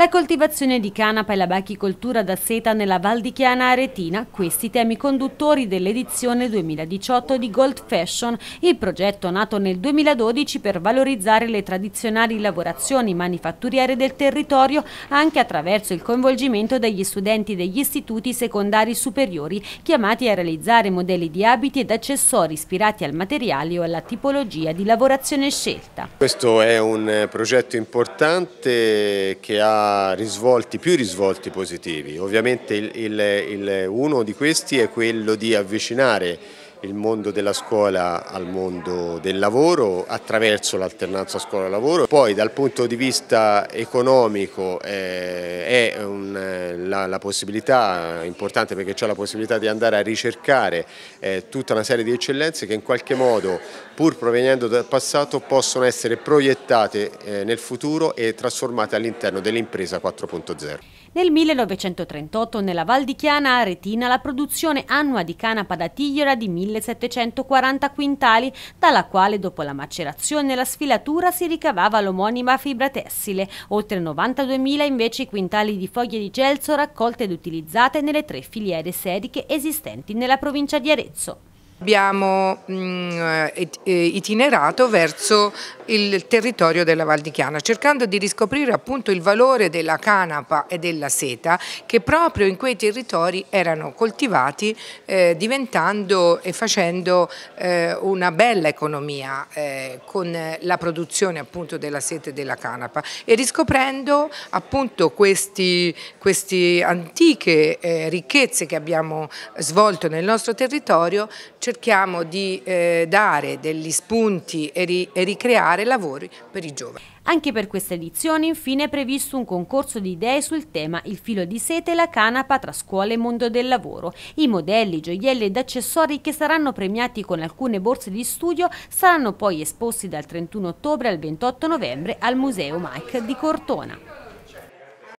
La coltivazione di canapa e la bachicoltura da seta nella Val di Chiana Aretina, questi temi conduttori dell'edizione 2018 di Gold Fashion, il progetto nato nel 2012 per valorizzare le tradizionali lavorazioni manifatturiere del territorio anche attraverso il coinvolgimento degli studenti degli istituti secondari superiori chiamati a realizzare modelli di abiti ed accessori ispirati al materiale o alla tipologia di lavorazione scelta. Questo è un eh, progetto importante che ha risvolti, più risvolti positivi. Ovviamente il, il, il, uno di questi è quello di avvicinare il mondo della scuola al mondo del lavoro attraverso l'alternanza scuola-lavoro. Poi dal punto di vista economico eh, è un, eh, la, la, possibilità importante perché c'è la possibilità di andare a ricercare eh, tutta una serie di eccellenze che in qualche modo pur provenendo dal passato possono essere proiettate eh, nel futuro e trasformate all'interno dell'impresa 4.0. Nel 1938 nella Val di Chiana, a Retina, la produzione annua di canapa da tigliola di 1000 1740 quintali, dalla quale dopo la macerazione e la sfilatura si ricavava l'omonima fibra tessile, oltre 92.000 invece i quintali di foglie di gelso raccolte ed utilizzate nelle tre filiere sediche esistenti nella provincia di Arezzo. Abbiamo mh, mm, eh, eh, itinerato verso il territorio della Val di Chiana, cercando di riscoprire appunto il valore della canapa e della seta che proprio in quei territori erano coltivati eh, diventando e facendo eh, una bella economia eh, con la produzione appunto della seta e della canapa e riscoprendo appunto queste antiche eh, ricchezze che abbiamo svolto nel nostro territorio cerchiamo di eh, dare degli spunti e, ri e ricreare lavori per i giovani. Anche per questa edizione infine è previsto un concorso di idee sul tema Il filo di sete e la canapa tra scuola e mondo del lavoro. I modelli, gioielli ed accessori che saranno premiati con alcune borse di studio saranno poi esposti dal 31 ottobre al 28 novembre al Museo Mike di Cortona.